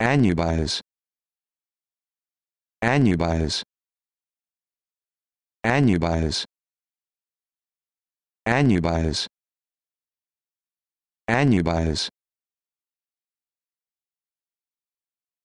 Anubis Anubis Anubis Anubis Anubis